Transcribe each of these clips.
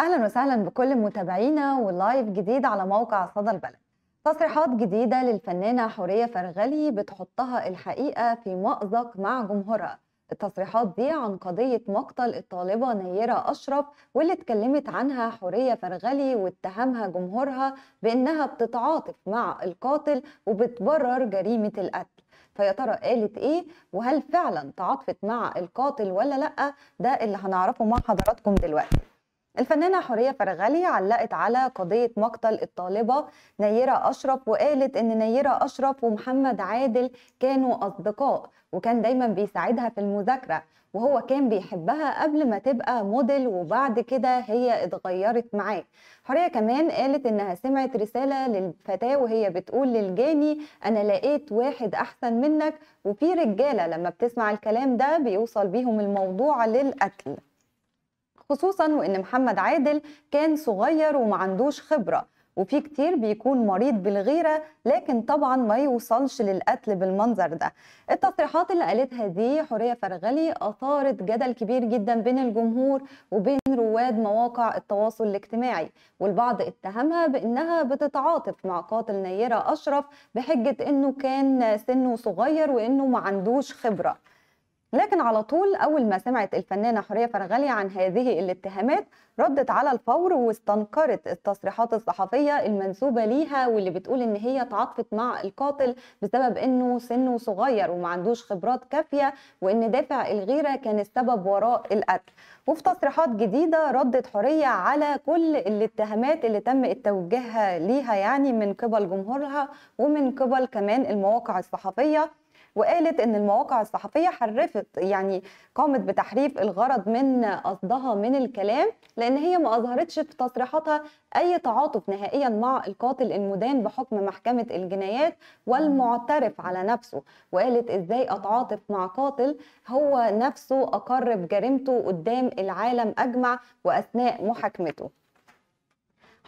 اهلا وسهلا بكل متابعينا واللايف جديد على موقع صدى البلد تصريحات جديدة للفنانة حورية فرغلي بتحطها الحقيقة في مأزق مع جمهورها التصريحات دي عن قضية مقتل الطالبة نيرة أشرف واللي اتكلمت عنها حورية فرغلي واتهمها جمهورها بأنها بتتعاطف مع القاتل وبتبرر جريمة القتل فيا ترى قالت ايه وهل فعلا تعاطفت مع القاتل ولا لأ ده اللي هنعرفه مع حضراتكم دلوقتي الفنانة حورية فرغلي علقت على قضية مقتل الطالبة نيرة أشرف وقالت إن نيرة أشرف ومحمد عادل كانوا أصدقاء وكان دايما بيساعدها في المذاكرة وهو كان بيحبها قبل ما تبقى موديل وبعد كده هي اتغيرت معاه حورية كمان قالت إنها سمعت رسالة للفتاة وهي بتقول للجاني أنا لقيت واحد أحسن منك وفي رجالة لما بتسمع الكلام ده بيوصل بيهم الموضوع للقتل خصوصا وان محمد عادل كان صغير وما عندوش خبره وفي كتير بيكون مريض بالغيره لكن طبعا ما يوصلش للقتل بالمنظر ده التصريحات اللي قالتها دي حوريه فرغلي اثارت جدل كبير جدا بين الجمهور وبين رواد مواقع التواصل الاجتماعي والبعض اتهمها بانها بتتعاطف مع قاتل نيره اشرف بحجه انه كان سنه صغير وانه ما عندوش خبره لكن على طول أول ما سمعت الفنانة حورية فرغلي عن هذه الاتهامات ردت على الفور واستنكرت التصريحات الصحفية المنسوبة ليها واللي بتقول إن هي تعاطفت مع القاتل بسبب إنه سنه صغير وما عندوش خبرات كافية وإن دافع الغيرة كان السبب وراء القتل وفي تصريحات جديدة ردت حورية على كل الاتهامات اللي تم التوجيه ليها يعني من قبل جمهورها ومن قبل كمان المواقع الصحفية وقالت ان المواقع الصحفيه حرفت يعني قامت بتحريف الغرض من قصدها من الكلام لان هي ما اظهرتش في تصريحاتها اي تعاطف نهائيا مع القاتل المدان بحكم محكمه الجنايات والمعترف على نفسه وقالت ازاي اتعاطف مع قاتل هو نفسه اقرب جريمته قدام العالم اجمع واثناء محاكمته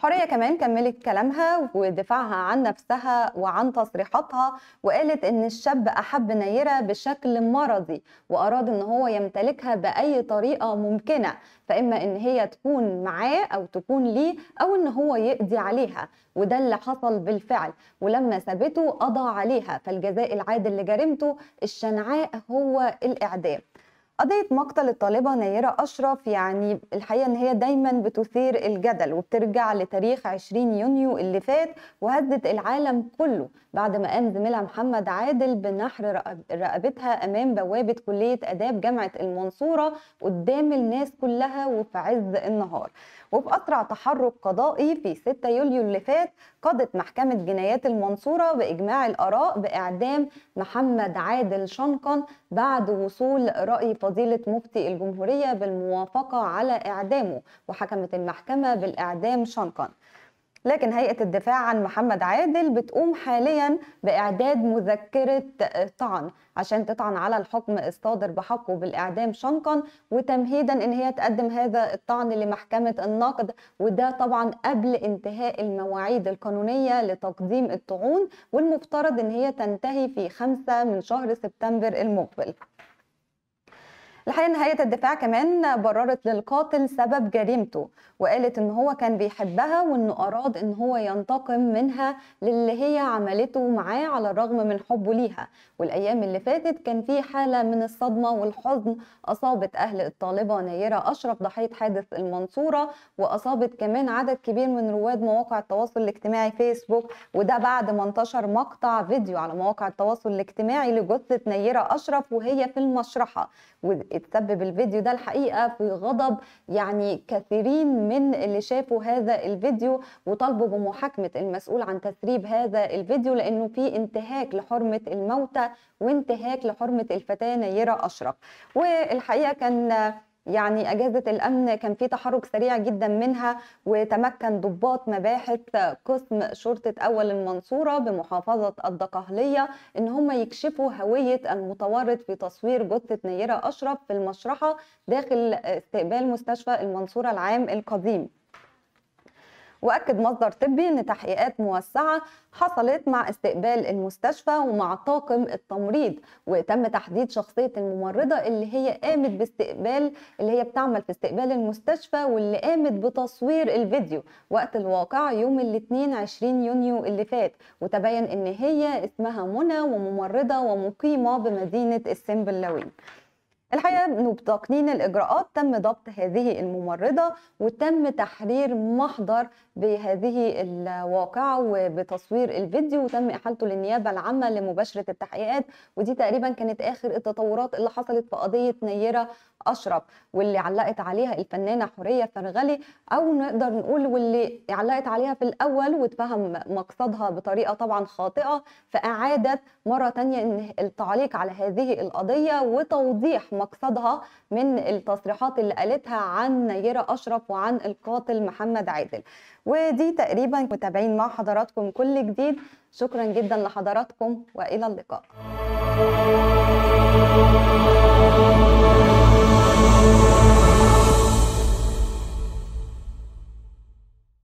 حريه كمان كملت كلامها ودفاعها عن نفسها وعن تصريحاتها وقالت إن الشاب أحب نيرة بشكل مرضي وأراد إن هو يمتلكها بأي طريقة ممكنة فإما إن هي تكون معاه أو تكون ليه أو إن هو يقضي عليها وده اللي حصل بالفعل ولما سابته قضى عليها فالجزاء العادل لجريمته الشنعاء هو الإعدام قضية مقتل الطالبة نيرة أشرف يعني الحقيقة إن هي دايما بتثير الجدل وبترجع لتاريخ 20 يونيو اللي فات وهدت العالم كله بعد ما قام زميلها محمد عادل بنحر رقبتها أمام بوابة كلية آداب جامعة المنصورة قدام الناس كلها وفي عز النهار وفي أسرع تحرك قضائي في 6 يوليو اللي فات قضت محكمة جنايات المنصورة بإجماع الآراء بإعدام محمد عادل شنقن بعد وصول رأي فضيلة مفتي الجمهورية بالموافقة على إعدامه وحكمت المحكمة بالإعدام شنقا لكن هيئة الدفاع عن محمد عادل بتقوم حاليا بإعداد مذكرة طعن عشان تطعن على الحكم الصادر بحقه بالإعدام شنقا وتمهيدا إن هي تقدم هذا الطعن لمحكمة النقد وده طبعا قبل انتهاء المواعيد القانونية لتقديم الطعون والمفترض إن هي تنتهي في خمسة من شهر سبتمبر المقبل الحقيقه ان هيئه الدفاع كمان بررت للقاتل سبب جريمته وقالت ان هو كان بيحبها وانه اراد ان هو ينتقم منها للي هي عملته معاه على الرغم من حبه ليها والايام اللي فاتت كان في حاله من الصدمه والحزن اصابت اهل الطالبه نيره اشرف ضحيه حادث المنصوره واصابت كمان عدد كبير من رواد مواقع التواصل الاجتماعي فيسبوك وده بعد ما انتشر مقطع فيديو على مواقع التواصل الاجتماعي لجثه نيره اشرف وهي في المشرحه تسبب الفيديو ده الحقيقه في غضب يعني كثيرين من اللي شافوا هذا الفيديو وطالبوا بمحاكمه المسؤول عن تسريب هذا الفيديو لانه في انتهاك لحرمه الموتى وانتهاك لحرمه الفتاه نيره اشرف والحقيقه كان يعني أجهزة الأمن كان في تحرك سريع جدا منها وتمكن ضباط مباحث قسم شرطة أول المنصورة بمحافظة الدقهلية إن هم يكشفوا هوية المتورط في تصوير جثة نيرة أشرف في المشرحة داخل استقبال مستشفى المنصورة العام القديم واكد مصدر طبي ان تحقيقات موسعه حصلت مع استقبال المستشفى ومع طاقم التمريض وتم تحديد شخصيه الممرضه اللي هي قامت باستقبال اللي هي بتعمل في استقبال المستشفى واللي قامت بتصوير الفيديو وقت الواقعه يوم الاثنين 20 يونيو اللي فات وتبين ان هي اسمها منى وممرضه ومقيمه بمدينه السنبلاوين الحقيقه انه بتقنين الاجراءات تم ضبط هذه الممرضه وتم تحرير محضر بهذه الواقعه وبتصوير الفيديو وتم احالته للنيابه العامه لمباشره التحقيقات ودي تقريبا كانت اخر التطورات اللي حصلت في قضيه نيره اشرب واللي علقت عليها الفنانه حوريه فرغلي او نقدر نقول واللي علقت عليها في الاول واتفهم مقصدها بطريقه طبعا خاطئه فاعادت مره ثانيه التعليق على هذه القضيه وتوضيح مقصدها من التصريحات اللي قالتها عن نيره اشرف وعن القاتل محمد عادل ودي تقريبا متابعين مع حضراتكم كل جديد شكرا جدا لحضراتكم والى اللقاء Oh